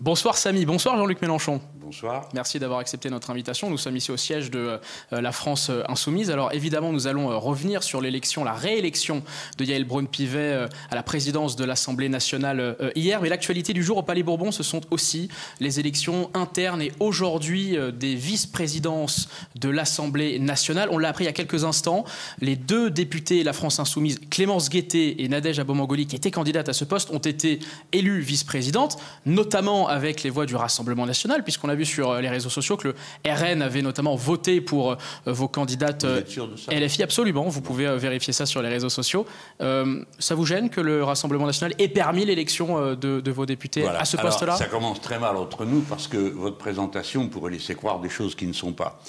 Bonsoir Samy, bonsoir Jean-Luc Mélenchon. Bonsoir. Merci d'avoir accepté notre invitation. Nous sommes ici au siège de euh, la France euh, Insoumise. Alors évidemment, nous allons euh, revenir sur l'élection, la réélection de Yael Braun-Pivet à la présidence de l'Assemblée nationale hier. Mais l'actualité du jour au Palais Bourbon, ce sont aussi les élections internes et aujourd'hui des vice-présidences de l'Assemblée nationale. On l'a appris il y a quelques instants. Les deux députés La France Insoumise, Clémence Guettet et Nadège Abomangoli, qui étaient candidates à ce poste, ont été élus vice-présidentes, notamment avec les voix du Rassemblement national, puisqu'on a vu sur euh, les réseaux sociaux que le RN avait notamment voté pour euh, vos candidates euh, LFI. Absolument, vous pouvez vérifier ça sur les réseaux sociaux. ça vous gêne que le Rassemblement national ait permis l'élection de, vos députés à ce poste-là Ça commence très mal entre nous parce que votre présentation pourrait laisser croire des choses qui ne sont pas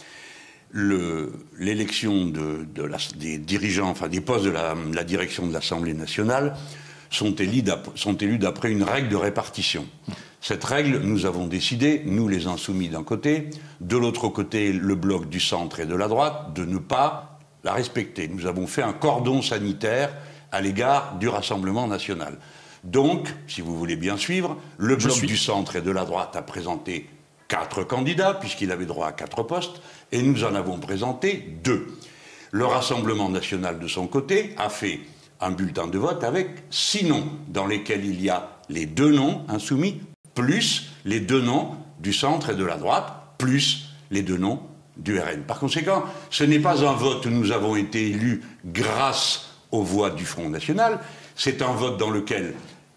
l'élection de, des dirigeants, enfin des postes de la, la direction de l'Assemblée nationale sont élus, d'après une règle de répartition. Cette règle, nous avons décidé, nous les insoumis d'un côté, de l'autre côté le bloc du centre et de la droite, de ne pas la respecter. Nous avons fait un cordon sanitaire à l'égard du Rassemblement national. Donc, si vous voulez bien suivre, le bloc du centre et de la droite a présenté quatre candidats, puisqu'il avait droit à quatre postes, et nous en avons présenté deux. Le Rassemblement national, de son côté, a fait un bulletin de vote avec six noms, dans lesquels il y a les deux noms insoumis plus les deux noms du centre et de la droite, plus les deux noms du RN. Par conséquent, ce n'est pas un vote où nous avons été élus grâce aux voix du Front National, c'est un vote dans lequel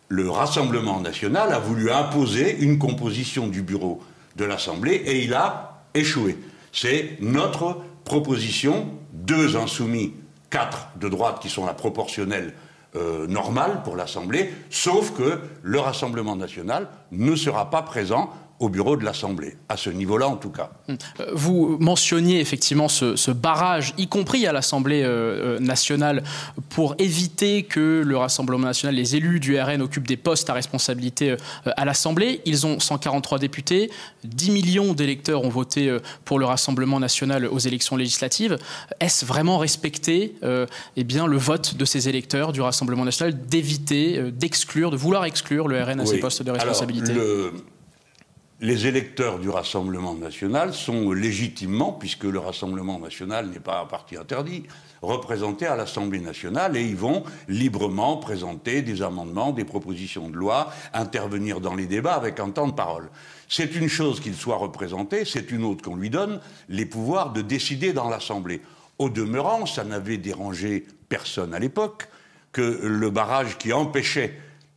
le Rassemblement national a voulu imposer une composition du bureau de l'Assemblée et il a échoué. C'est notre proposition, deux insoumis, quatre de droite qui sont la proportionnelle euh, normal pour l'Assemblée, sauf que le Rassemblement national ne sera pas présent au bureau de l'Assemblée, à ce niveau-là en tout cas. Hum. Euh, vous mentionniez effectivement ce, barrage, y compris à l'Assemblée euh, nationale, pour éviter que le Rassemblement national, les élus du RN occupent des postes à responsabilité euh, à l'Assemblée. Ils ont 143 députés, 10 millions d'électeurs ont voté pour le Rassemblement national aux élections législatives. Est-ce vraiment respecter eh bien, le vote de ces électeurs du Rassemblement national d'éviter, d'exclure, de vouloir exclure le RN à ces ses postes de responsabilité les électeurs du Rassemblement national sont légitimement, puisque le Rassemblement national n'est pas un parti interdit, représentés à l'Assemblée nationale et ils vont librement présenter des amendements, des propositions de loi, intervenir dans les débats avec un temps de parole. C'est une chose qu'il soit représenté, c'est une autre qu'on lui donne les pouvoirs de décider dans l'Assemblée. Au demeurant, ça n'avait dérangé personne à l'époque que le barrage qui empêchait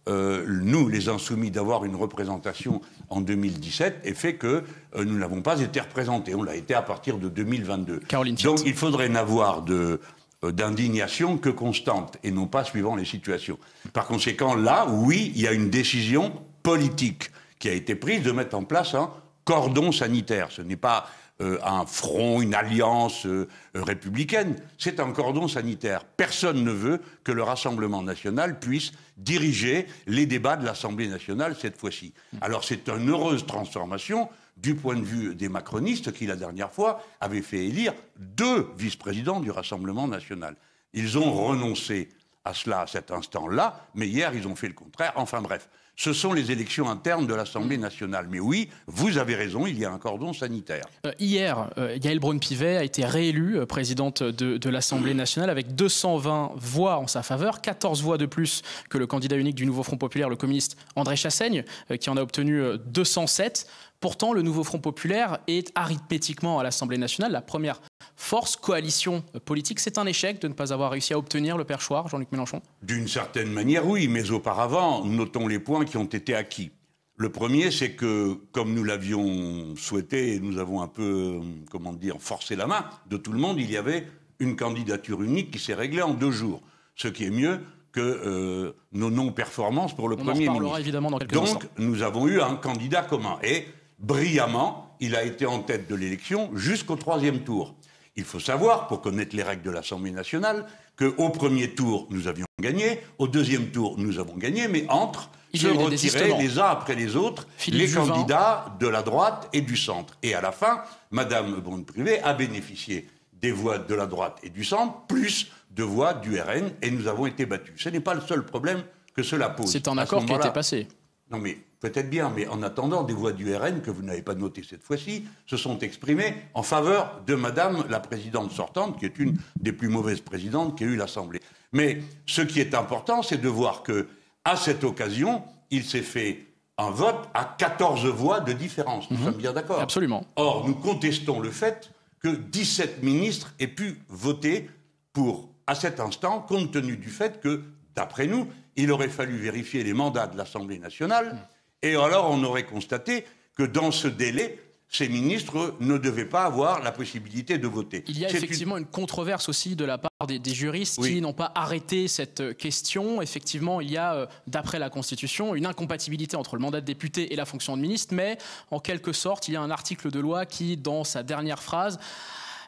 euh, nous, les insoumis, d'avoir une représentation en 2017 et fait que euh, nous n'avons pas été représentés. On l'a été à partir de 2022. Donc il faudrait n'avoir euh, d'indignation que constante et non pas suivant les situations. Par conséquent, là, oui, il y a une décision politique qui a été prise de mettre en place un cordon sanitaire. Ce n'est pas euh, un front, une alliance euh, euh, républicaine. C'est un cordon sanitaire. Personne ne veut que le Rassemblement national puisse diriger les débats de l'Assemblée nationale cette fois-ci. Alors c'est une heureuse transformation du point de vue des macronistes qui, la dernière fois, avaient fait élire deux vice-présidents du Rassemblement national. Ils ont renoncé à cela à cet instant-là, mais hier, ils ont fait le contraire. Enfin bref ce sont les élections internes de l'Assemblée nationale. Mais oui, vous avez raison, il y a un cordon sanitaire. Euh, hier, Gaëlle euh, pivet a été réélue euh, présidente de, de l'Assemblée nationale avec 220 voix en sa faveur, 14 voix de plus que le candidat unique du Nouveau Front populaire, le communiste André Chassaigne, qui en a obtenu 207. Pourtant, le nouveau Front populaire est arithmétiquement à l'Assemblée nationale la première force coalition politique. C'est un échec de ne pas avoir réussi à obtenir le perchoir, Jean-Luc Mélenchon D'une certaine manière, oui, mais auparavant, notons les points qui ont été acquis. Le premier, c'est que, comme nous l'avions souhaité, nous avons un peu, comment dire, forcé la main de tout le monde, il y avait une candidature unique qui s'est réglée en deux jours. Ce qui est mieux que euh, nos non-performances pour le Premier ministre. évidemment Donc, nous avons eu un candidat commun. Et brillamment, il a été en tête de l'élection jusqu'au troisième tour. Il faut savoir, pour connaître les règles de l'Assemblée nationale, qu'au premier tour, nous avions gagné, au deuxième tour, nous avons gagné, mais entre se retiraient les uns après les autres les candidats de la droite et du centre. Et à la fin, Madame bonne privé a bénéficié des voix de la droite et du centre, plus de voix du RN, et nous avons été battus. Ce n'est pas le seul problème que cela pose. C'est un accord qui a été passé. Non mais peut-être bien, mais en attendant, des voix du RN que vous n'avez pas notées cette fois-ci se sont exprimées en faveur de Madame la présidente sortante, qui est une des plus mauvaises présidentes qu'ait eu l'Assemblée. Mais ce qui est important, c'est de voir que, à cette occasion, il s'est fait un vote à 14 voix de différence. Nous mhm. sommes bien d'accord. Absolument. Or, nous contestons le fait que 17 ministres aient pu voter pour, à cet instant, compte tenu du fait que, d'après nous, il aurait fallu vérifier les mandats de l'Assemblée nationale mhm. Et alors, on aurait constaté que dans ce délai, ces ministres ne devaient pas avoir la possibilité de voter. Il y a effectivement une... controverse aussi de la part des, juristes qui n'ont pas arrêté cette euh, question. Effectivement, il y a, euh, d'après la Constitution, une incompatibilité entre le mandat de député et la fonction de ministre, mais en quelque sorte, il y a un article de loi qui, dans sa dernière phrase,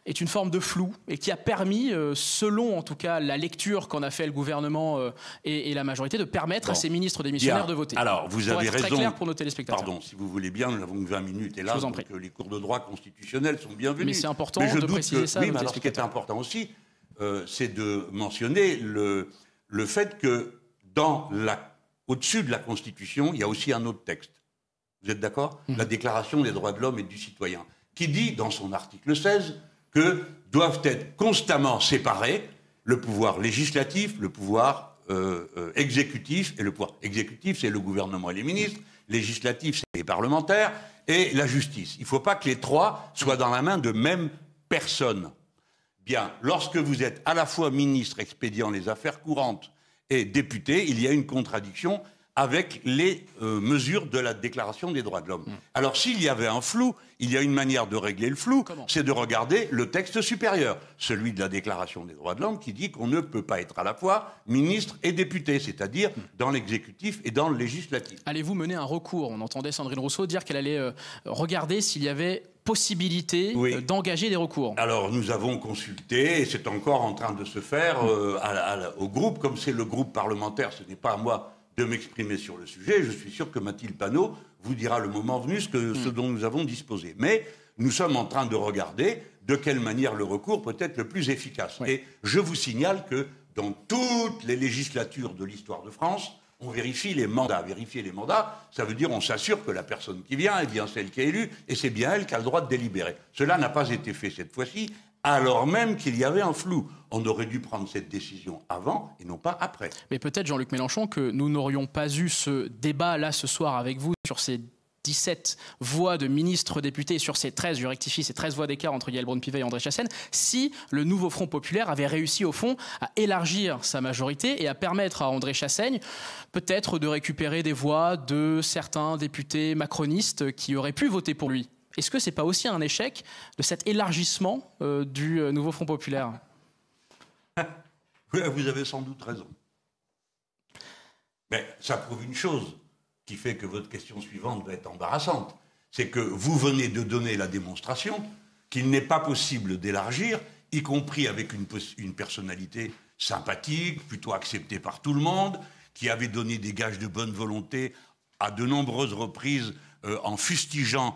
est une forme de flou et qui a permis, euh, selon en tout cas la lecture qu'en a fait le gouvernement euh, et, la majorité, de permettre à ces ministres démissionnaires de voter. Alors, vous avez raison. pour nos téléspectateurs. Pardon, si vous voulez bien, nous n'avons que 20 minutes. Et là, que les cours de droit constitutionnel sont bienvenus. Mais c'est important de préciser ça. Oui, mais alors, ce qui est important aussi, euh, c'est de mentionner le, le fait que dans la, au-dessus de la Constitution, il y a aussi un autre texte. Vous êtes d'accord mhm. La Déclaration des droits de l'homme et du citoyen, qui dit, dans son article 16, que doivent être constamment séparés le pouvoir législatif, le pouvoir euh, euh, exécutif, et le pouvoir exécutif, c'est le gouvernement et les ministres, législatif, c'est les parlementaires, et la justice. Il ne faut pas que les trois soient dans la main de même personne. Bien, lorsque vous êtes à la fois ministre expédiant les affaires courantes et député, il y a une contradiction avec les euh, mesures de la Déclaration des droits de l'homme. Hmm. Alors s'il y avait un flou, il y a une manière de régler le flou, c'est de regarder le texte supérieur, celui de la Déclaration des droits de l'homme qui dit qu'on ne peut pas être à la fois ministre et député, c'est-à-dire hmm. dans l'exécutif et dans le législatif. Allez-vous mener un recours On entendait Sandrine Rousseau dire qu'elle allait euh, regarder s'il y avait possibilité euh, d'engager des recours. Alors nous avons consulté, et c'est encore en train de se faire au groupe, comme c'est le groupe parlementaire, ce n'est pas à moi de m'exprimer sur le sujet. Je suis sûr que Mathilde Panot vous dira le moment venu ce, hmm. dont nous avons disposé. Mais nous sommes en train de regarder de quelle manière le recours peut être le plus efficace. Et je vous signale que dans toutes les législatures de l'histoire de France, on vérifie les mandats. Vérifier les mandats, ça veut dire on s'assure que la personne qui vient est bien celle qui est élue et c'est bien elle qui a le droit de délibérer. Cela n'a pas été fait cette fois-ci alors même qu'il y avait un flou. On aurait dû prendre cette décision avant et non pas après. Mais peut-être, Jean-Luc Mélenchon, que nous n'aurions pas eu ce débat là ce soir avec vous sur ces 17 voix de ministres députés sur ces 13, je rectifie, ces 13 voix d'écart entre Yael Braun-Pivet et André Chassaigne, si le nouveau Front populaire avait réussi au fond à élargir sa majorité et à permettre à André Chassaigne peut-être de récupérer des voix de certains députés macronistes qui auraient pu voter pour lui est-ce que ce n'est pas aussi un échec de cet élargissement euh, du euh, nouveau Front populaire Vous avez sans doute raison. Mais ça prouve une chose qui fait que votre question suivante va être embarrassante. C'est que vous venez de donner la démonstration qu'il n'est pas possible d'élargir, y compris avec une, une personnalité sympathique, plutôt acceptée par tout le monde, qui avait donné des gages de bonne volonté à de nombreuses reprises euh, en fustigeant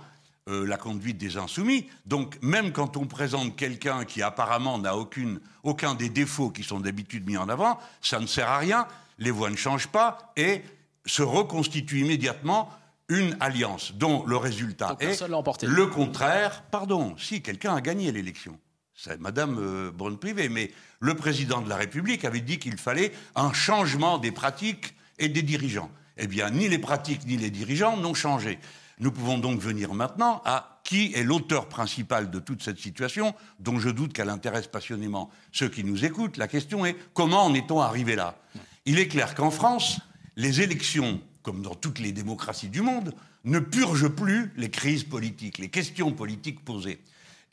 euh, la conduite des insoumis. Donc même quand on présente quelqu'un qui apparemment n'a aucun des défauts qui sont d'habitude mis en avant, ça ne sert à rien, les voix ne changent pas et se reconstitue immédiatement une alliance dont le résultat est le contraire. Pardon, si quelqu'un a gagné l'élection. C'est Madame euh, bonne privé mais le président de la République avait dit qu'il fallait un changement des pratiques et des dirigeants. Eh bien, ni les pratiques ni les dirigeants n'ont changé. Nous pouvons donc venir maintenant à qui est l'auteur principal de toute cette situation, dont je doute qu'elle intéresse passionnément ceux qui nous écoutent. La question est comment en est-on arrivé là Il est clair qu'en France, les élections, comme dans toutes les démocraties du monde, ne purgent plus les crises politiques, les questions politiques posées.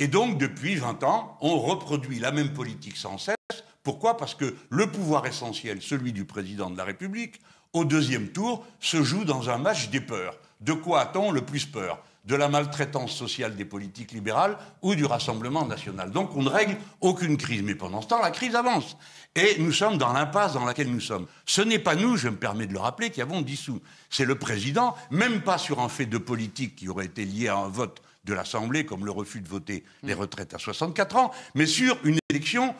Et donc, depuis 20 ans, on reproduit la même politique sans cesse. Pourquoi Parce que le pouvoir essentiel, celui du président de la République, au deuxième tour, se joue dans un match des peurs. De quoi a-t-on le plus peur De la maltraitance sociale des politiques libérales ou du Rassemblement national Donc on ne règle aucune crise. Mais pendant ce temps, la crise avance. Et nous sommes dans l'impasse dans laquelle nous sommes. Ce n'est pas nous, je me permets de le rappeler, qui avons dissous. C'est le président, même pas sur un fait de politique qui aurait été lié à un vote de l'Assemblée, comme le refus de voter les mm. retraites à 64 ans, mais sur une élection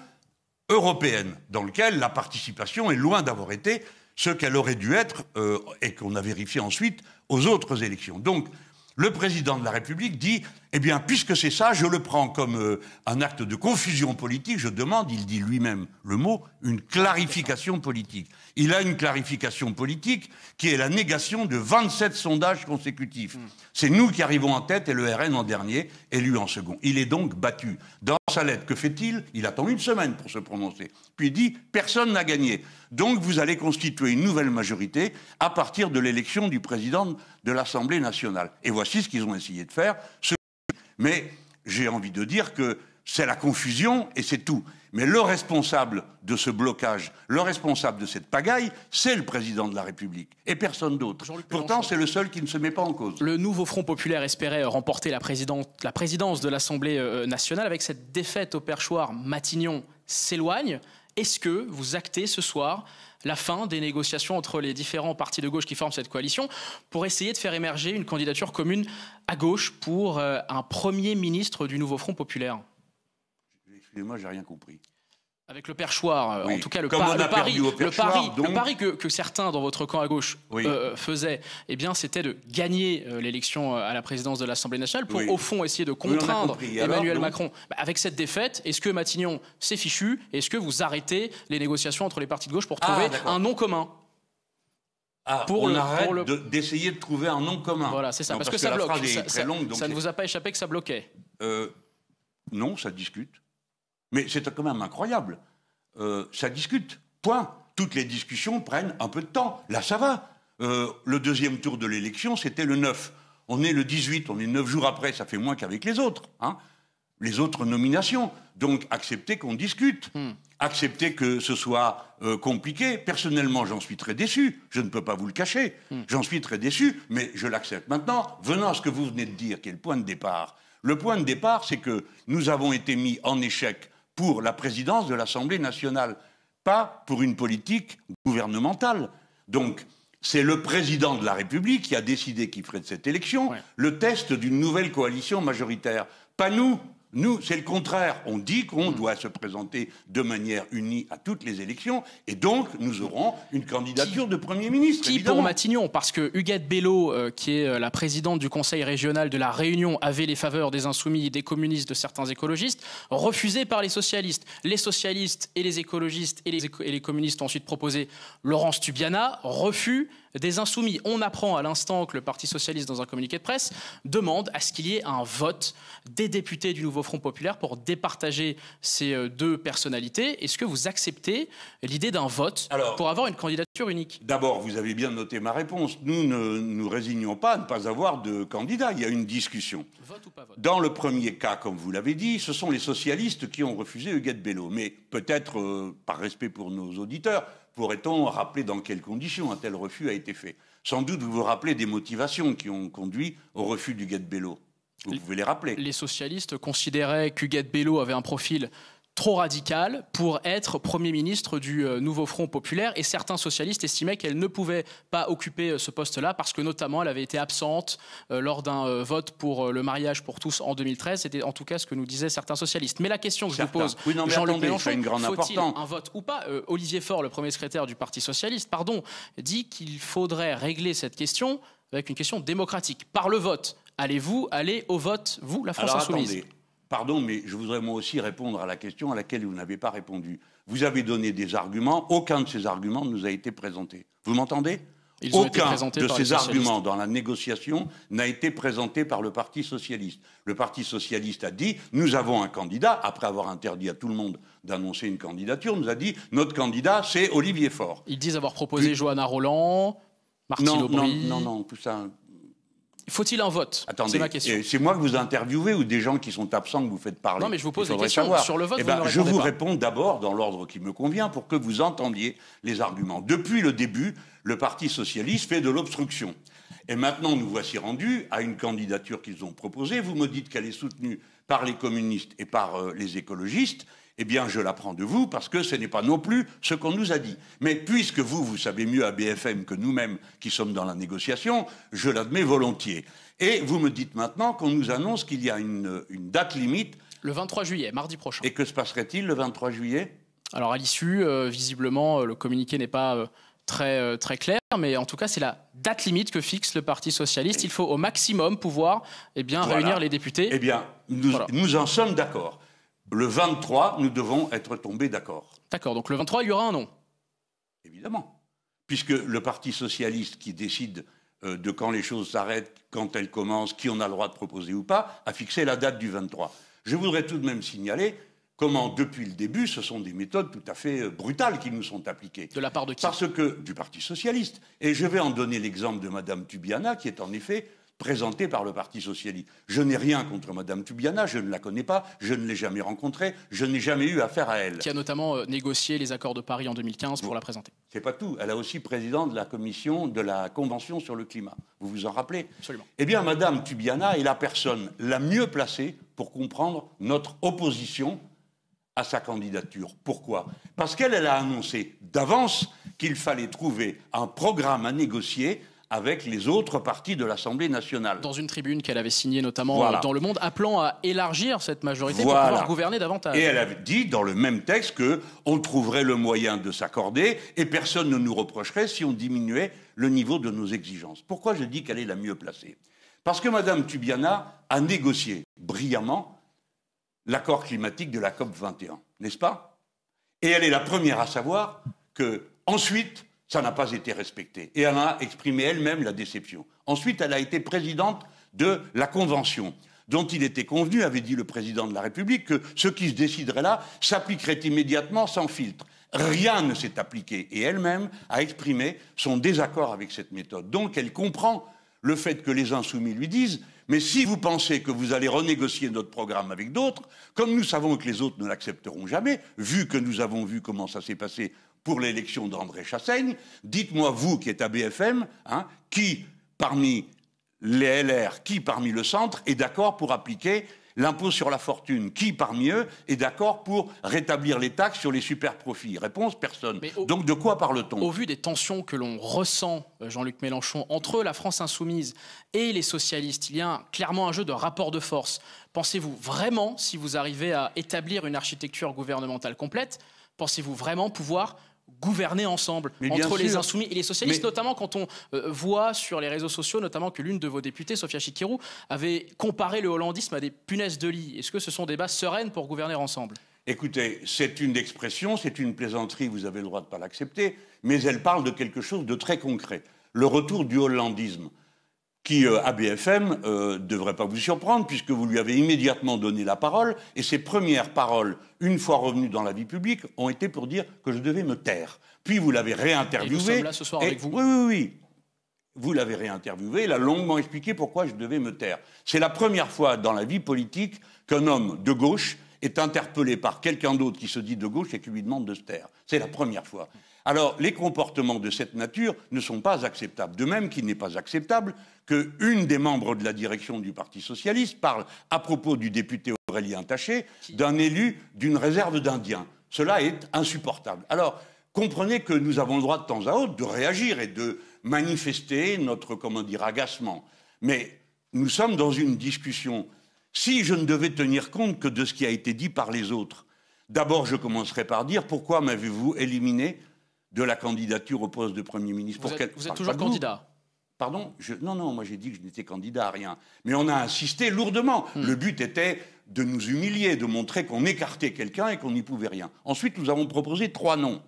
européenne, dans laquelle la participation est loin d'avoir été ce qu'elle aurait dû être euh, et qu'on a vérifié ensuite aux autres élections. Donc, le président de la République dit eh bien, puisque c'est ça, je le prends comme euh, un acte de confusion politique. Je demande, il dit lui-même le mot, une clarification politique. Il a une clarification politique qui est la négation de 27 sondages consécutifs. Hmm. C'est nous qui arrivons en tête et le RN en dernier, élu en second. Il est donc battu. Dans sa lettre, que fait-il Il attend une semaine pour se prononcer. Puis il dit, personne n'a gagné. Donc vous allez constituer une nouvelle majorité à partir de l'élection du président de l'Assemblée nationale. Et voici ce qu'ils ont essayé de faire. Mais j'ai envie de dire que c'est la confusion et c'est tout. Mais le responsable de ce blocage, le responsable de cette pagaille, c'est le président de la République et personne d'autre. Pourtant, c'est le seul qui ne se met pas en cause. Le nouveau Front populaire espérait euh, remporter la, présidence de l'Assemblée euh, euh, nationale. Avec cette défaite au perchoir, Matignon s'éloigne. Est-ce que vous actez ce soir la fin des négociations entre les différents partis de gauche qui forment cette coalition pour essayer de faire émerger une candidature commune à gauche pour euh, un Premier ministre du nouveau Front populaire Excusez-moi, j'ai rien compris. Avec le perchoir, euh, en tout cas le, camp le Paris le pari, que, que, certains dans votre camp à gauche euh, faisaient, eh bien, c'était de gagner euh, l'élection à la présidence de l'Assemblée nationale pour au fond essayer de contraindre Emmanuel Macron. Bah, avec cette défaite, est-ce que Matignon s'est fichu Est-ce que vous arrêtez les négociations entre les partis de gauche pour ah, trouver un nom commun ah, pour on arrête d'essayer de, trouver un nom commun. Voilà, c'est ça, parce, que, ça bloque. Ça, ne vous a pas échappé que ça bloquait Non, ça discute. Mais c'est quand même incroyable. Euh, ça discute. Point. Toutes les discussions prennent un peu de temps. Là, ça va. Euh, le deuxième tour de l'élection, c'était le 9. On est le 18, on est 9 jours après, ça fait moins qu'avec les autres. Hein. Les autres nominations. Donc, accepter qu'on discute. Hmm. Accepter que ce soit euh, compliqué. Personnellement, j'en suis très déçu. Je ne peux pas vous le cacher. Hmm. J'en suis très déçu, mais je l'accepte maintenant. Venant à ce que vous venez de dire, qui est le point de départ. Le point de départ, c'est que nous avons été mis en échec pour la présidence de l'Assemblée nationale, pas pour une politique gouvernementale. Donc, c'est le président de la République qui a décidé qu'il ferait de cette élection le test d'une nouvelle coalition majoritaire. Pas nous. Nous, c'est le contraire. On dit qu'on mm. doit se présenter de manière unie à toutes les élections, et donc nous aurons une candidature de Premier ministre. Qui pour Matignon Parce que Huguette Bello, euh, qui est euh, la présidente du Conseil régional de la Réunion, avait les faveurs des insoumis, des communistes, de certains écologistes, refusé par les socialistes. Les socialistes et les écologistes et les, et les communistes ont ensuite proposé Laurence Tubiana, refus des insoumis. On apprend à l'instant que le Parti socialiste, dans un communiqué de presse, demande à ce qu'il y ait un vote des députés du nouveau Front populaire pour départager ces euh, deux personnalités. Est-ce que vous acceptez l'idée d'un vote pour avoir une candidature unique D'abord, vous avez bien noté ma réponse. Nous ne nous résignons pas à ne pas avoir de candidat. Il y a une discussion. Vote ou pas vote Dans le premier cas, comme vous l'avez dit, ce sont les socialistes qui ont refusé Huguette Bello. Mais peut-être, euh, par respect pour nos auditeurs, pourrait-on rappeler dans quelles conditions un tel refus a été fait Sans doute, vous vous rappelez des motivations qui ont conduit au refus du Bello. Vous pouvez les rappeler. Les socialistes considéraient qu'Huguette Bello avait un profil trop radicale pour être Premier ministre du euh, nouveau Front populaire et certains socialistes estimaient qu'elle ne pouvait pas occuper euh, ce poste-là parce que notamment elle avait été absente euh, lors d'un vote pour le mariage pour tous en 2013. C'était en tout cas ce que nous disaient certains socialistes. Mais la question que je vous pose, Jean-Luc Mélenchon, faut-il un vote ou pas Olivier Faure, le Premier secrétaire du Parti socialiste, pardon, dit qu'il faudrait régler cette question avec une question démocratique, par le vote. Allez-vous aller au vote, vous, la France insoumise Pardon, mais je voudrais moi aussi répondre à la question à laquelle vous n'avez pas répondu. Vous avez donné des arguments, aucun de ces arguments ne nous a été présenté. Vous m'entendez Aucun de ces arguments dans la négociation n'a été présenté par le Parti socialiste. Le Parti socialiste a dit nous avons un candidat, après avoir interdit à tout le monde d'annoncer une candidature, nous a dit notre candidat c'est Olivier Faure. Ils disent avoir proposé Johanna Roland. Martine Aubry. non, non, non, tout ça, faut-il un vote c'est ma question. C'est moi que vous interviewez ou des gens qui sont absents que vous faites parler Non, mais je vous pose des question. sur le vote. Eh ben, je vous réponds d'abord dans l'ordre qui me convient pour que vous entendiez les arguments. Depuis le début, le Parti socialiste fait de l'obstruction. Et maintenant, nous voici rendus à une candidature qu'ils ont proposée. Vous me dites qu'elle est soutenue par les communistes et par euh, les écologistes eh bien, je l'apprends de vous parce que ce n'est pas non plus ce qu'on nous a dit. Mais puisque vous, vous savez mieux à BFM que nous-mêmes qui sommes dans la négociation, je l'admets volontiers. Et vous me dites maintenant qu'on nous annonce qu'il y a une, date limite. Le 23 juillet, mardi prochain. Et que se passerait-il le 23 juillet Alors, à l'issue, euh, visiblement, euh, le communiqué n'est pas. Euh, très, très clair, mais en tout cas, c'est la date limite que fixe le Parti socialiste. Il faut au maximum pouvoir eh bien, réunir les députés. Eh bien, nous en sommes d'accord. Le 23, nous devons être tombés d'accord. D'accord, donc le 23, il y aura un nom Évidemment. Puisque le Parti socialiste qui décide euh, de quand les choses s'arrêtent, quand elles commencent, qui on a le droit de proposer ou pas, a fixé la date du 23. Je voudrais tout de même signaler comment, depuis le début, ce sont des méthodes tout à fait euh, brutales qui nous sont appliquées. De la part de qui Parce que du Parti socialiste. Et je vais en donner l'exemple de Madame Tubiana, qui est en effet présentée par le Parti socialiste. Je n'ai rien contre Mme Tubiana, je ne la connais pas, je ne l'ai jamais rencontrée, je n'ai jamais eu affaire à elle. Qui a notamment euh, négocié les accords de Paris en 2015 pour la présenter. C'est pas tout. Elle a aussi président de la commission de la Convention sur le climat. Vous vous en rappelez Absolument. Eh bien, Madame Tubiana est la personne la mieux placée pour comprendre notre opposition à sa candidature. Pourquoi Parce qu'elle elle a annoncé d'avance qu'il fallait trouver un programme à négocier avec les autres partis de l'Assemblée nationale. Dans une tribune qu'elle avait signée notamment euh, dans Le Monde, appelant à élargir cette majorité pour pouvoir gouverner davantage. Et elle avait dit dans le même texte que on trouverait le moyen de s'accorder et personne ne nous reprocherait si on diminuait le niveau de nos exigences. Pourquoi je dis qu'elle est la mieux placée Parce que Madame Tubiana a négocié brillamment l'accord climatique de la COP 21, n'est-ce pas Et elle est la première à savoir que ensuite ça n'a pas été respecté. Et elle a exprimé elle-même la déception. Ensuite, elle a été présidente de la Convention dont il était convenu, avait dit le président de la République, que ce qui se déciderait là s'appliquerait immédiatement sans filtre. Rien ne s'est appliqué et elle-même a exprimé son désaccord avec cette méthode. Donc elle comprend le fait que les insoumis lui disent Mais si vous pensez que vous allez renégocier notre programme avec d'autres, comme nous savons que les autres ne l'accepteront jamais, vu que nous avons vu comment ça s'est passé pour l'élection d'André Chassaigne, dites-moi, vous qui êtes à BFM, hein, qui parmi les LR, qui parmi le centre est d'accord pour appliquer l'impôt sur la fortune Qui parmi eux est d'accord pour rétablir les taxes sur les super profits Réponse personne. Donc de quoi parle-t-on Au vu des tensions que l'on ressent, euh, Jean-Luc Mélenchon, entre la France insoumise et les socialistes, il y a clairement un jeu de rapport de force. Pensez-vous vraiment, si vous arrivez à établir une architecture gouvernementale complète, pensez-vous vraiment pouvoir gouverner ensemble entre les insoumis et les socialistes, notamment quand on euh, voit sur les réseaux sociaux, notamment que l'une de vos députées, Sofia Chikirou, avait comparé le hollandisme à des punaises de lit. Est-ce que ce sont des bases sereines pour gouverner ensemble Écoutez, c'est une expression, c'est une plaisanterie, vous avez le droit de ne pas l'accepter, mais elle parle de quelque chose de très concret, le retour du hollandisme qui, à euh, BFM, ne euh, devrait pas vous surprendre, puisque vous lui avez immédiatement donné la parole, et ses premières paroles, une fois revenu dans la vie publique, ont été pour dire que je devais me taire. Puis vous l'avez réinterviewé. Et nous là ce soir avec vous. Oui, oui, oui. Vous l'avez réinterviewé, il a longuement expliqué pourquoi je devais me taire. C'est la première fois dans la vie politique qu'un homme de gauche est interpellé par quelqu'un d'autre qui se dit de gauche et qui lui demande de se taire. C'est la première fois. Alors, les comportements de cette nature ne sont pas acceptables. De même qu'il n'est pas acceptable qu'une des membres de la direction du Parti socialiste parle à propos du député Aurélien Taché d'un élu d'une réserve d'Indiens. Cela est insupportable. Alors, comprenez que nous avons le droit de temps à autre de réagir et de manifester notre, comment dire, agacement. Mais nous sommes dans une discussion. Si je ne devais tenir compte que de ce qui a été dit par les autres, d'abord je commencerai par dire pourquoi m'avez-vous éliminé de la candidature au poste de Premier ministre. Vous pour êtes, toujours candidat Pardon Non, non, moi j'ai dit que je n'étais candidat à rien. Mais on a insisté lourdement. Hmm. Le but était de nous humilier, de montrer qu'on écartait quelqu'un et qu'on n'y pouvait rien. Ensuite, nous avons proposé trois noms.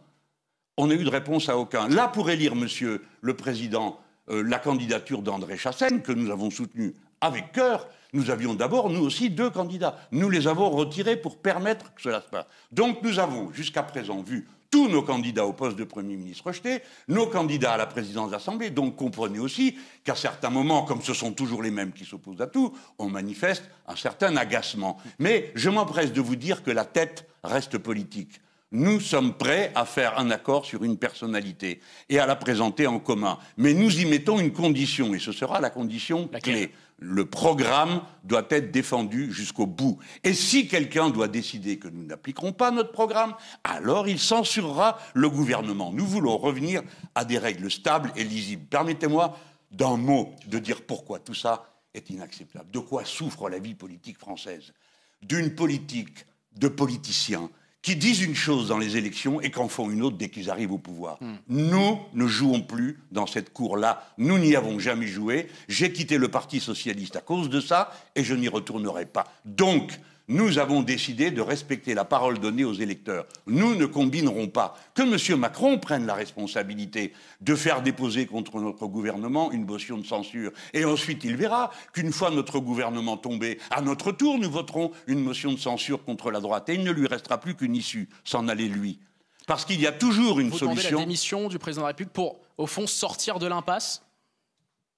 On n'a eu de réponse à aucun. Là, pour élire, monsieur le président, euh, la candidature d'André Chassaigne, que nous avons soutenue avec cœur, nous avions d'abord, nous aussi, deux candidats. Nous les avons retirés pour permettre que cela se passe. Donc nous avons, jusqu'à présent, vu tous nos candidats au poste de Premier ministre rejetés, nos candidats à la présidence de l'Assemblée. Donc comprenez aussi qu'à certains moments, comme ce sont toujours les mêmes qui s'opposent à tout, on manifeste un certain agacement. Mais je m'empresse de vous dire que la tête reste politique. Nous sommes prêts à faire un accord sur une personnalité et à la présenter en commun. Mais nous y mettons une condition, et ce sera la condition clé le programme doit être défendu jusqu'au bout. Et si quelqu'un doit décider que nous n'appliquerons pas notre programme, alors il censurera le gouvernement. Nous voulons revenir à des règles stables et lisibles. Permettez-moi d'un mot de dire pourquoi tout ça est inacceptable. De quoi souffre la vie politique française D'une politique de politiciens qui disent une chose dans les élections et qu'en font une autre dès qu'ils arrivent au pouvoir. Hmm. Nous ne jouons plus dans cette cour-là. Nous n'y avons jamais joué. J'ai quitté le Parti socialiste à cause de ça et je n'y retournerai pas. Donc, nous avons décidé de respecter la parole donnée aux électeurs. Nous ne combinerons pas. Que M. Macron prenne la responsabilité de faire déposer contre notre gouvernement une motion de censure. Et ensuite, il verra qu'une fois notre gouvernement tombé, à notre tour, nous voterons une motion de censure contre la droite. Et il ne lui restera plus qu'une issue, s'en aller lui. Parce qu'il y a toujours une solution. la démission du président de la République pour, au fond, sortir de l'impasse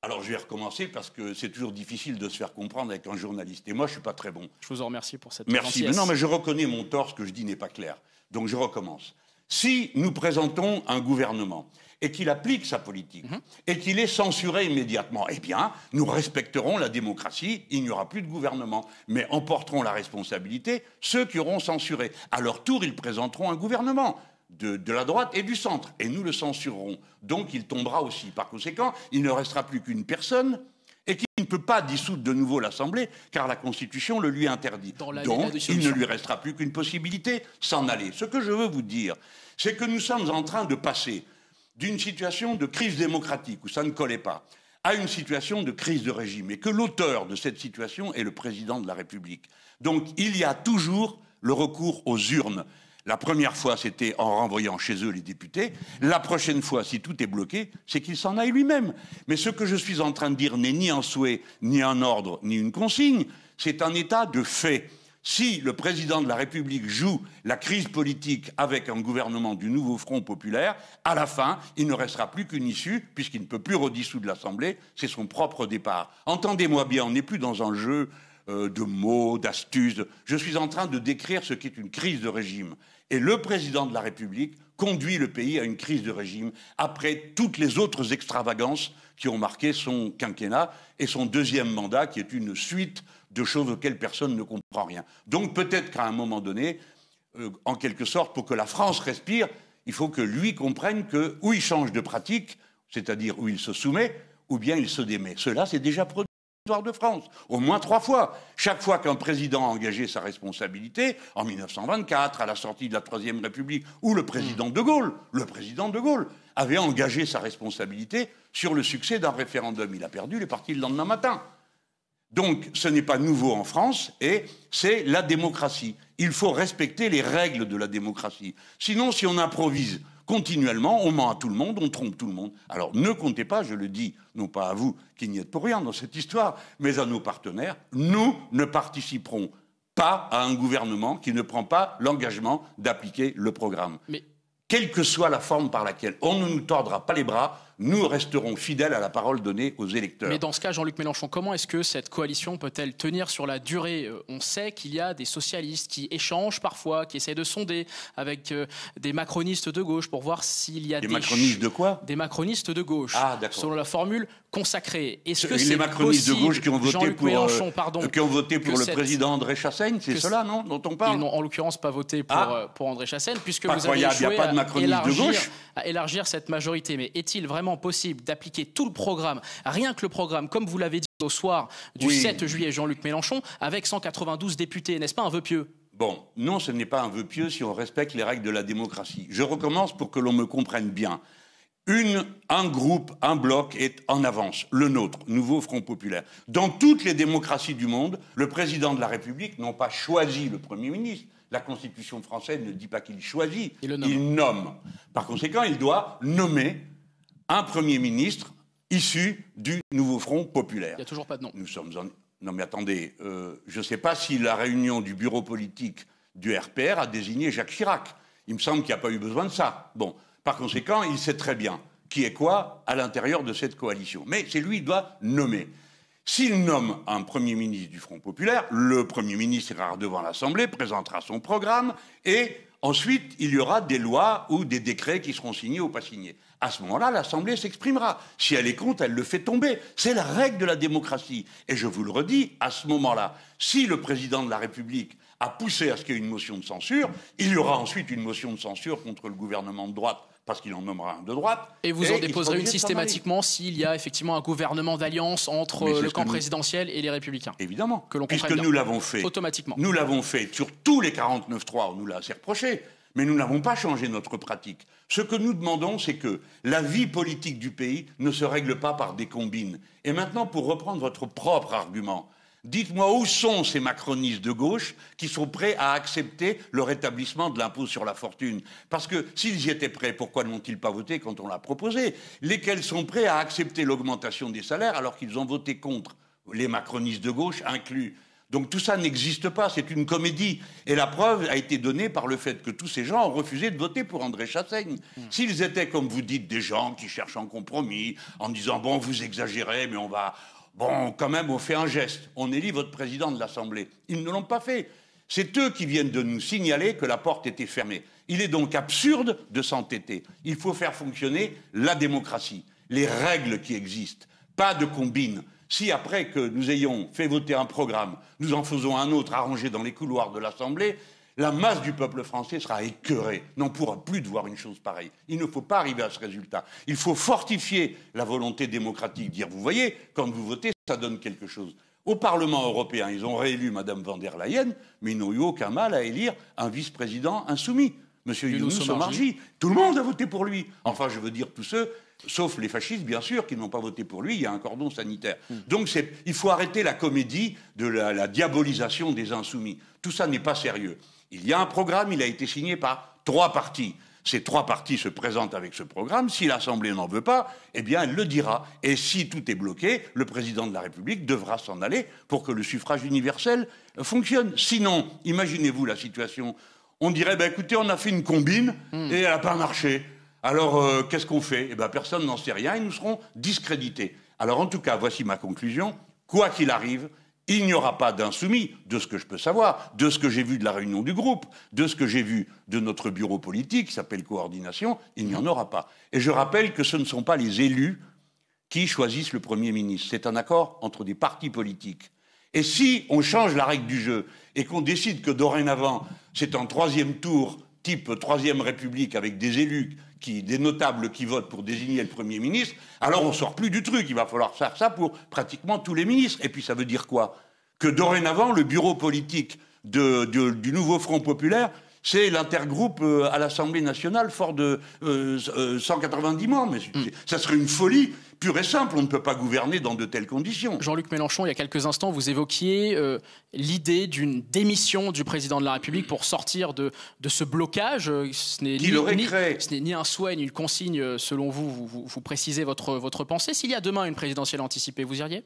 alors je vais recommencer parce que c'est toujours difficile de se faire comprendre avec un journaliste. Et moi, je ne suis pas très bon. Je vous en remercie pour cette. Merci. non, mais je reconnais mon tort. Ce que je dis n'est pas clair. Donc je recommence. Si nous présentons un gouvernement et qu'il applique sa politique mhm. et qu'il est censuré immédiatement, eh bien, nous respecterons la démocratie, il n'y aura plus de gouvernement, mais emporterons la responsabilité ceux qui auront censuré. À leur tour, ils présenteront un gouvernement de, la droite et du centre, et nous le censurerons. Donc il tombera aussi. Par conséquent, il ne restera plus qu'une personne, et qui ne peut pas dissoudre de nouveau l'Assemblée, car la Constitution le lui interdit. Donc il ne lui restera plus qu'une possibilité, s'en aller. Ce que je veux vous dire, c'est que nous sommes en train de passer d'une situation de crise démocratique, où ça ne collait pas, à une situation de crise de régime, et que l'auteur de cette situation est le président de la République. Donc il y a toujours le recours aux urnes. La première fois, c'était en renvoyant chez eux les députés. La prochaine fois, si tout est bloqué, c'est qu'il s'en aille lui-même. Mais ce que je suis en train de dire n'est ni un souhait, ni un ordre, ni une consigne. C'est un état de fait. Si le président de la République joue la crise politique avec un gouvernement du nouveau Front populaire, à la fin, il ne restera plus qu'une issue, puisqu'il ne peut plus redissoudre l'Assemblée, c'est son propre départ. Entendez-moi bien, on n'est plus dans un jeu euh, de mots, d'astuces. Je suis en train de décrire ce qu'est une crise de régime. Et le président de la République conduit le pays à une crise de régime après toutes les autres extravagances qui ont marqué son quinquennat et son deuxième mandat, qui est une suite de choses auxquelles personne ne comprend rien. Donc peut-être qu'à un moment donné, euh, en quelque sorte, pour que la France respire, il faut que lui comprenne que ou il change de pratique, c'est-à-dire où il se soumet, ou bien il se démet. Cela, s'est déjà produit l'histoire de France, au moins trois fois. Chaque fois qu'un président a engagé sa responsabilité, en 1924, à la sortie de la Troisième République, où le président hmm. de Gaulle, le président de Gaulle avait engagé sa responsabilité sur le succès d'un référendum. Il a perdu, les partis parti le lendemain matin. Donc ce n'est pas nouveau en France, et c'est la démocratie. Il faut respecter les règles de la démocratie. Sinon, si on improvise, continuellement, on ment à tout le monde, on trompe tout le monde. Alors ne comptez pas, je le dis, non pas à vous qui n'y êtes pour rien dans cette histoire, mais à nos partenaires, nous ne participerons pas à un gouvernement qui ne prend pas l'engagement d'appliquer le programme. Mais... Quelle que soit la forme par laquelle on ne nous tordra pas les bras nous resterons fidèles à la parole donnée aux électeurs. Mais dans ce cas, Jean-Luc Mélenchon, comment est-ce que cette coalition peut-elle tenir sur la durée euh, On sait qu'il y a des socialistes qui échangent parfois, qui essayent de sonder avec euh, des macronistes de gauche pour voir s'il y a des... Des macronistes de quoi Des macronistes de gauche, ah, d'accord. selon la formule consacrée. Est-ce que Les macronistes de gauche qui ont voté pour, euh, pardon, qui ont voté pour le président André Chassaigne, c'est cela, non Dont on parle Ils n'ont en l'occurrence pas voté pour, ah. pour André Chassaigne, puisque vous avez échoué pas de à, élargir, de gauche. à élargir cette majorité. Mais est-il vraiment possible d'appliquer tout le programme, rien que le programme, comme vous l'avez dit au soir du 7 juillet, Jean-Luc Mélenchon, avec 192 députés, n'est-ce pas un vœu pieux Bon, non, ce n'est pas un vœu pieux si on respecte les règles de la démocratie. Je recommence pour que l'on me comprenne bien. Une, un groupe, un bloc est en avance, le nôtre, nouveau Front populaire. Dans toutes les démocraties du monde, le président de la République n'a pas choisi le Premier ministre. La Constitution française ne dit pas qu'il choisit, il nomme. Par conséquent, il doit nommer un Premier ministre issu du Nouveau Front populaire. Il n'y a toujours pas de nom. Nous sommes en... Non mais attendez, euh, je ne sais pas si la réunion du bureau politique du RPR a désigné Jacques Chirac. Il me semble qu'il n'y a pas eu besoin de ça. Bon, par conséquent, il sait très bien qui est quoi à l'intérieur de cette coalition. Mais c'est lui qui doit nommer. S'il nomme un Premier ministre du Front populaire, le Premier ministre ira devant l'Assemblée, présentera son programme et Ensuite, il y aura des lois ou des décrets qui seront signés ou pas signés. À ce moment-là, l'Assemblée s'exprimera. Si elle est contre, elle le fait tomber. C'est la règle de la démocratie. Et je vous le redis, à ce moment-là, si le président de la République a poussé à ce qu'il y ait une motion de censure, il y aura ensuite une motion de censure contre le gouvernement de droite parce qu'il en nommera un de droite. Et vous en déposerez une systématiquement s'il y a effectivement un gouvernement d'alliance entre le camp présidentiel et les républicains. Évidemment. Que l'on Puisque nous l'avons fait. Automatiquement. Nous l'avons fait sur tous les 49.3, 3 on nous l'a assez reproché. Mais nous n'avons pas changé notre pratique. Ce que nous demandons, c'est que la vie politique du pays ne se règle pas par des combines. Et maintenant, pour reprendre votre propre argument, Dites-moi où sont ces macronistes de gauche qui sont prêts à accepter le rétablissement de l'impôt sur la fortune Parce que s'ils y étaient prêts, pourquoi n'ont-ils pas voté quand on l'a proposé Lesquels sont prêts à accepter l'augmentation des salaires alors qu'ils ont voté contre Les macronistes de gauche inclus. Donc tout ça n'existe pas, c'est une comédie. Et la preuve a été donnée par le fait que tous ces gens ont refusé de voter pour André Chassaigne. Hmm. S'ils étaient, comme vous dites, des gens qui cherchent un compromis, en disant, bon, vous exagérez, mais on va Bon, quand même, on fait un geste. On élit votre président de l'Assemblée. Ils ne l'ont pas fait. C'est eux qui viennent de nous signaler que la porte était fermée. Il est donc absurde de s'entêter. Il faut faire fonctionner la démocratie, les règles qui existent, pas de combine. Si après que nous ayons fait voter un programme, nous en faisons un autre arrangé dans les couloirs de l'Assemblée, la masse du peuple français sera écœurée, n'en pourra plus de voir une chose pareille. Il ne faut pas arriver à ce résultat. Il faut fortifier la volonté démocratique, dire, vous voyez, quand vous votez, ça donne quelque chose. Au Parlement européen, ils ont réélu Mme van der Leyen, mais ils n'ont eu aucun mal à élire un vice-président insoumis. M. Yunus Omarji, tout le monde a voté pour lui. Enfin, je veux dire tous ceux, sauf les fascistes, bien sûr, qui n'ont pas voté pour lui, il y a un cordon sanitaire. Hmm. Donc il faut arrêter la comédie de la diabolisation des insoumis. Tout ça n'est pas sérieux. Il y a un programme, il a été signé par trois partis. Ces trois partis se présentent avec ce programme. Si l'Assemblée n'en veut pas, eh bien, elle le dira. Et si tout est bloqué, le président de la République devra s'en aller pour que le suffrage universel fonctionne. Sinon, imaginez-vous la situation. On dirait, ben, écoutez, on a fait une combine hmm. et elle n'a pas marché. Alors, euh, qu'est-ce qu'on fait Eh bien, personne n'en sait rien et nous serons discrédités. Alors, en tout cas, voici ma conclusion. Quoi qu'il arrive, il n'y aura pas d'insoumis, de ce que je peux savoir, de ce que j'ai vu de la réunion du groupe, de ce que j'ai vu de notre bureau politique, qui s'appelle coordination, il n'y en aura pas. Et je rappelle que ce ne sont pas les élus qui choisissent le Premier ministre. C'est un accord entre des partis politiques. Et si on change la règle du jeu et qu'on décide que dorénavant, c'est un troisième tour type Troisième République avec des élus, des notables qui votent pour désigner le Premier ministre, alors on sort plus du truc. Il va falloir faire ça pour pratiquement tous les ministres. Et puis ça veut dire quoi Que dorénavant, le bureau politique du nouveau Front populaire c'est l'intergroupe euh, à l'Assemblée nationale fort de 190 euh, euh, membres. Mais hmm. ça serait une folie pure et simple. On ne peut pas gouverner dans de telles conditions. Jean-Luc Mélenchon, il y a quelques instants, vous évoquiez l'idée d'une démission du président de la République pour sortir de, ce blocage. Ce n'est ni, ce n'est ni un souhait ni une consigne, selon vous. Vous, précisez votre, votre pensée. S'il y a demain une présidentielle anticipée, vous iriez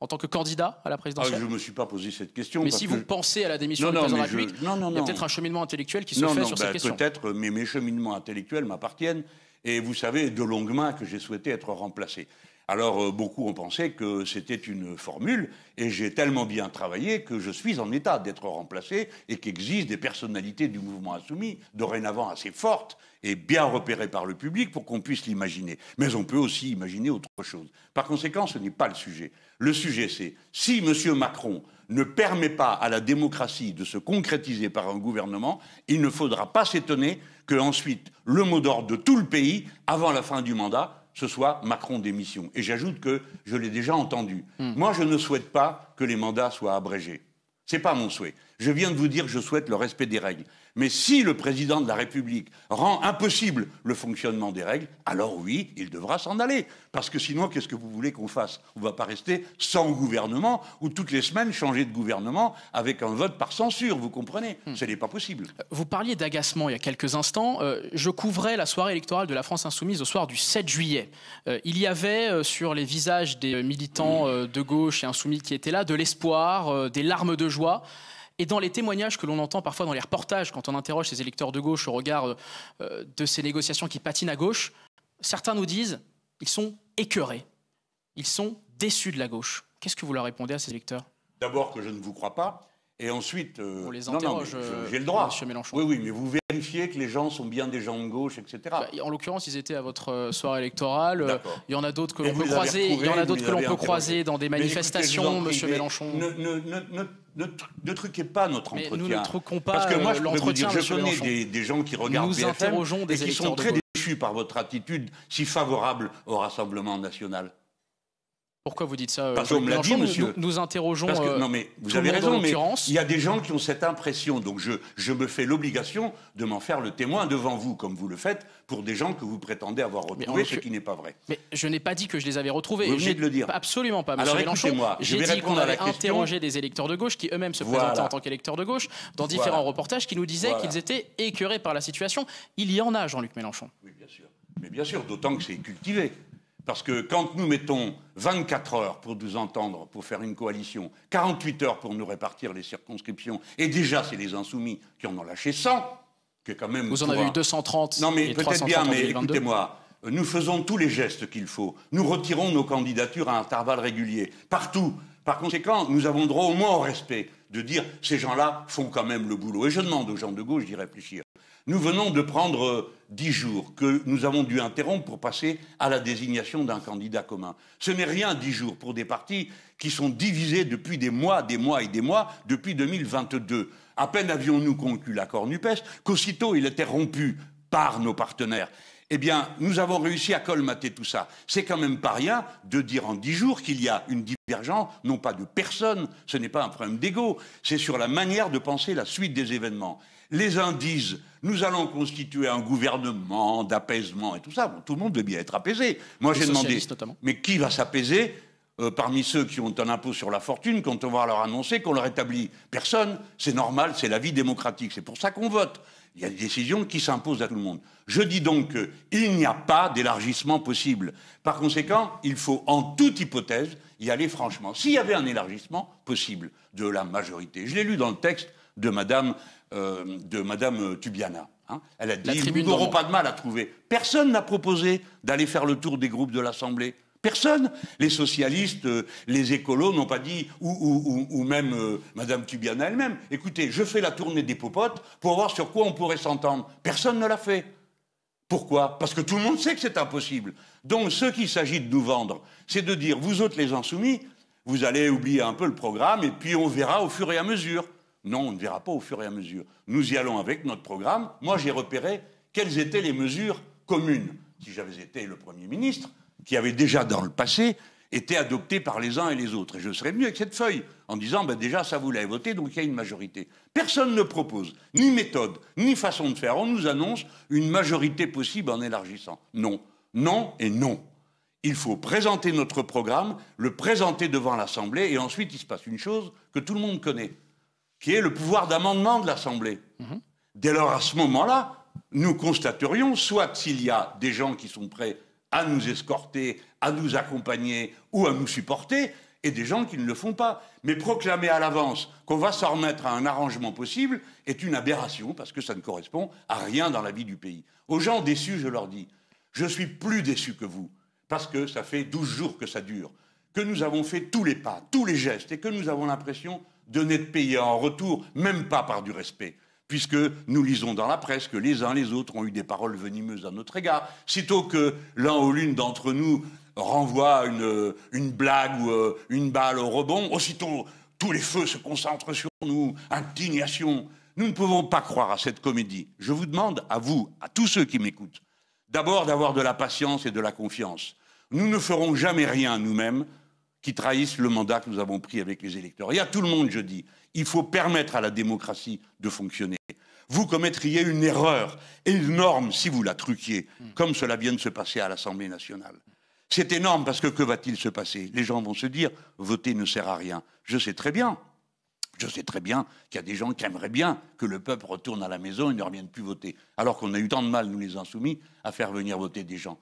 en tant que candidat à la ah, présidentielle Je ne me suis pas posé cette question. Mais si vous pensez à la démission président de la République, il y a peut-être un cheminement intellectuel qui se fait sur bah, cette question. Peut-être, mais mes cheminements intellectuels m'appartiennent. Et vous savez de longue main que j'ai souhaité être remplacé. Alors euh, beaucoup ont pensé que c'était une formule, et j'ai tellement bien travaillé que je suis en état d'être remplacé et qu'existent des personnalités du mouvement insoumis, dorénavant assez fortes et bien repérées par le public pour qu'on puisse l'imaginer. Mais on peut aussi imaginer autre chose. Par conséquent, ce n'est pas le sujet. Le sujet, c'est si M. Macron ne permet pas à la démocratie de se concrétiser par un gouvernement, il ne faudra pas s'étonner que ensuite le mot d'ordre de tout le pays, avant la fin du mandat, ce soit Macron démission. Et j'ajoute que je l'ai déjà entendu. Hmm. Moi, je ne souhaite pas que les mandats soient abrégés. Ce n'est pas mon souhait. Je viens de vous dire que je souhaite le respect des règles. Mais si le président de la République rend impossible le fonctionnement des règles, alors oui, il devra s'en aller. Parce que sinon, qu'est-ce que vous voulez qu'on fasse On ne va pas rester sans gouvernement ou toutes les semaines changer de gouvernement avec un vote par censure, vous comprenez hmm. Ce n'est pas possible. Vous parliez d'agacement il y a quelques instants. Euh, je couvrais la soirée électorale de la France insoumise au soir du 7 juillet. Euh, il y avait euh, sur les visages des militants de gauche et insoumis qui étaient là de l'espoir, des larmes de joie. Et dans les témoignages que l'on entend parfois dans les reportages, quand on interroge ces électeurs de gauche au regard euh, euh, de ces négociations qui patinent à gauche, certains nous disent ils sont écœurés, ils sont déçus de la gauche. Qu'est-ce que vous leur répondez à ces électeurs D'abord que je ne vous crois pas, et ensuite, euh, on les interroge. Euh, j'ai le droit. Monsieur Mélenchon. Oui, oui, mais vous vérifiez que les gens sont bien des gens de gauche, etc. Bah, en l'occurrence, ils étaient à votre euh, soirée électorale. Il y en a d'autres que l'on peut croiser. Il y en a d'autres que l'on peut croiser dans des manifestations, M. Monsieur Mélenchon. Ne, ne, truquez pas notre entretien. nous ne truquons pas Parce que moi, je, je connais des, gens qui regardent nous BFM interrogeons des et qui sont très déchus déçus par votre attitude si favorable au Rassemblement national. Pourquoi vous dites ça euh, Parce qu'on Nous, interrogeons. Euh, non, mais vous avez raison, mais il y a des gens qui ont cette impression. Donc je, je me fais l'obligation de m'en faire le témoin devant vous, comme vous le faites, pour des gens que vous prétendez avoir retrouvés, ce qui n'est pas vrai. Mais je n'ai pas dit que je les avais retrouvés. Vous de le dire. Absolument pas, monsieur Alors Mélenchon, dit qu'on avait interrogé des électeurs de gauche qui eux-mêmes se présentaient en tant qu'électeurs de gauche dans différents reportages qui nous disaient qu'ils étaient écœurés par la situation. Il y en a, Jean-Luc Mélenchon. Oui, bien sûr. Mais bien sûr, d'autant que c'est cultivé. Parce que quand nous mettons 24 heures pour nous entendre, pour faire une coalition, 48 heures pour nous répartir les circonscriptions, et déjà c'est les insoumis qui en ont lâché 100, qui est quand même... Vous en avez eu 230. Non mais peut-être bien, mais écoutez-moi, nous faisons tous les gestes qu'il faut. Nous retirons nos candidatures à intervalles réguliers, partout. Par conséquent, nous avons droit au moins au respect de dire ces gens-là font quand même le boulot. Et je demande aux gens de gauche d'y réfléchir. Nous venons de prendre euh, dix jours que nous avons dû interrompre pour passer à la désignation d'un candidat commun. Ce n'est rien dix jours pour des partis qui sont divisés depuis des mois, des mois et des mois, depuis 2022. À peine avions-nous conclu l'accord NUPES qu'aussitôt il était rompu par nos partenaires. Eh bien, nous avons réussi à colmater tout ça. C'est quand même pas rien de dire en dix jours qu'il y a une divergence, non pas de personne, ce n'est pas un problème d'ego, c'est sur la manière de penser la suite des événements. Les uns disent, nous allons constituer un gouvernement d'apaisement et tout ça. tout le monde veut bien être apaisé. Moi, j'ai demandé, mais qui va s'apaiser euh, parmi ceux qui ont un impôt sur la fortune quand on va leur annoncer qu'on le rétablit Personne. C'est normal, c'est la vie démocratique. C'est pour ça qu'on vote. Il y a des décisions qui s'imposent à tout le monde. Je dis donc qu'il n'y a pas d'élargissement possible. Par conséquent, il faut en toute hypothèse y aller franchement. S'il y avait un élargissement possible de la majorité, je l'ai lu dans le texte de Madame euh, de Madame Tubiana. Hein. Elle a dit nous n'aurons pas de mal à trouver. Personne n'a proposé d'aller faire le tour des groupes de l'Assemblée. Personne. Les socialistes, euh, les écolos n'ont pas dit, ou, même Mme euh, Madame Tubiana elle-même, écoutez, je fais la tournée des popotes pour voir sur quoi on pourrait s'entendre. Personne ne l'a fait. Pourquoi Parce que tout le monde sait que c'est impossible. Donc ce qu'il s'agit de nous vendre, c'est de dire, vous autres les insoumis, vous allez oublier un peu le programme et puis on verra au fur et à mesure. Non, on ne verra pas au fur et à mesure. Nous y allons avec notre programme. Moi, j'ai repéré quelles étaient les mesures communes. Si j'avais été le Premier ministre, qui avait déjà dans le passé été adopté par les uns et les autres, et je serais mieux avec cette feuille, en disant ben, déjà ça vous l'avez voté, donc il y a une majorité. Personne ne propose ni méthode, ni façon de faire. On nous annonce une majorité possible en élargissant. Non, non et non. Il faut présenter notre programme, le présenter devant l'Assemblée, et ensuite il se passe une chose que tout le monde connaît qui est le pouvoir d'amendement de l'Assemblée. Mhm. Dès lors, à ce moment-là, nous constaterions soit s'il y a des gens qui sont prêts à nous escorter, à nous accompagner ou à nous supporter, et des gens qui ne le font pas. Mais proclamer à l'avance qu'on va s'en remettre à un arrangement possible est une aberration parce que ça ne correspond à rien dans la vie du pays. Aux gens déçus, je leur dis, je suis plus déçu que vous parce que ça fait 12 jours que ça dure, que nous avons fait tous les pas, tous les gestes et que nous avons l'impression de n'être payé en retour, même pas par du respect puisque nous lisons dans la presse que les uns les autres ont eu des paroles venimeuses à notre égard. Sitôt que l'un ou l'une d'entre nous renvoie une, une, blague ou euh, une balle au rebond, aussitôt tous les feux se concentrent sur nous, indignation. Nous ne pouvons pas croire à cette comédie. Je vous demande, à vous, à tous ceux qui m'écoutent, d'abord d'avoir de la patience et de la confiance. Nous ne ferons jamais rien nous-mêmes, qui trahissent le mandat que nous avons pris avec les électeurs. Il y a tout le monde, je dis, il faut permettre à la démocratie de fonctionner. Vous commettriez une erreur énorme si vous la truquiez, hmm. comme cela vient de se passer à l'Assemblée nationale. C'est énorme parce que que va-t-il se passer Les gens vont se dire, voter ne sert à rien. Je sais très bien, je sais très bien qu'il y a des gens qui aimeraient bien que le peuple retourne à la maison et ne revienne plus voter, alors qu'on a eu tant de mal, nous les insoumis, à faire venir voter des gens.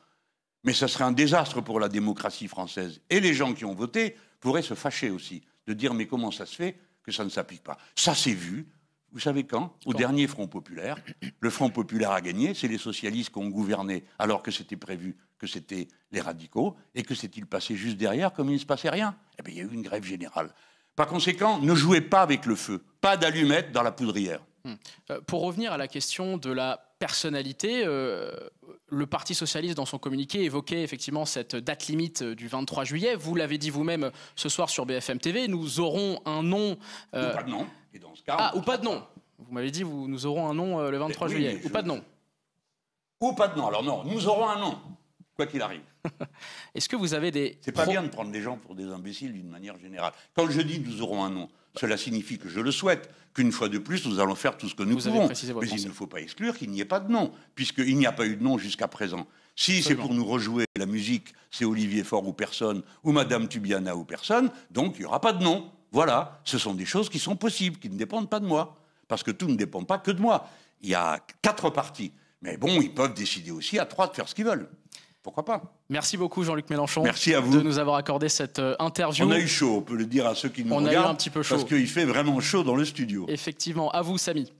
Mais ça serait un désastre pour la démocratie française. Et les gens qui ont voté pourraient se fâcher aussi, de dire mais comment ça se fait que ça ne s'applique pas Ça s'est vu, vous savez quand Au dernier Front Populaire. Le Front Populaire a gagné, c'est les socialistes qui ont gouverné alors que c'était prévu que c'était les radicaux. Et que s'est-il passé juste derrière comme il ne se passait rien Eh bien, il y a eu une grève générale. Par conséquent, ne jouez pas avec le feu. Pas d'allumettes dans la poudrière. Hum. Euh, pour revenir à la question de la personnalité, euh, le Parti socialiste, dans son communiqué, évoquait effectivement cette date limite euh, du 23 juillet. Vous l'avez dit vous-même euh, ce soir sur BFM TV, nous aurons un nom. Euh, ou pas de nom. Et dans ce cas, ah, ou pas de nom. Vous m'avez dit, vous, nous aurons un nom le 23 eh juillet. Ou pas de nom. Ou pas de nom. Alors non, nous aurons un nom, quoi qu'il arrive. Est-ce que vous avez des. C'est pas bien de prendre les gens pour des imbéciles d'une manière générale. Quand je dis nous aurons un nom, cela signifie que je le souhaite, qu'une fois de plus, nous allons faire tout ce que nous pouvons. Mais il ne faut pas exclure qu'il n'y ait pas de nom, puisqu'il n'y a pas eu de nom jusqu'à présent. Si c'est pour nous rejouer la musique, c'est Olivier Faure ou personne, ou Madame Tubiana ou personne, donc il n'y aura pas de nom. Voilà, ce sont des choses qui sont possibles, qui ne dépendent pas de moi, parce que tout ne dépend pas que de moi. Il y a quatre parties. Mais bon, ils peuvent décider aussi à trois de faire ce qu'ils veulent. Pourquoi pas Merci beaucoup Jean-Luc Mélenchon. de nous avoir accordé cette euh, interview. On a eu chaud, on peut le dire à ceux qui nous regardent. On a eu un petit peu chaud parce qu'il fait vraiment chaud dans le studio. Effectivement, à vous Samy.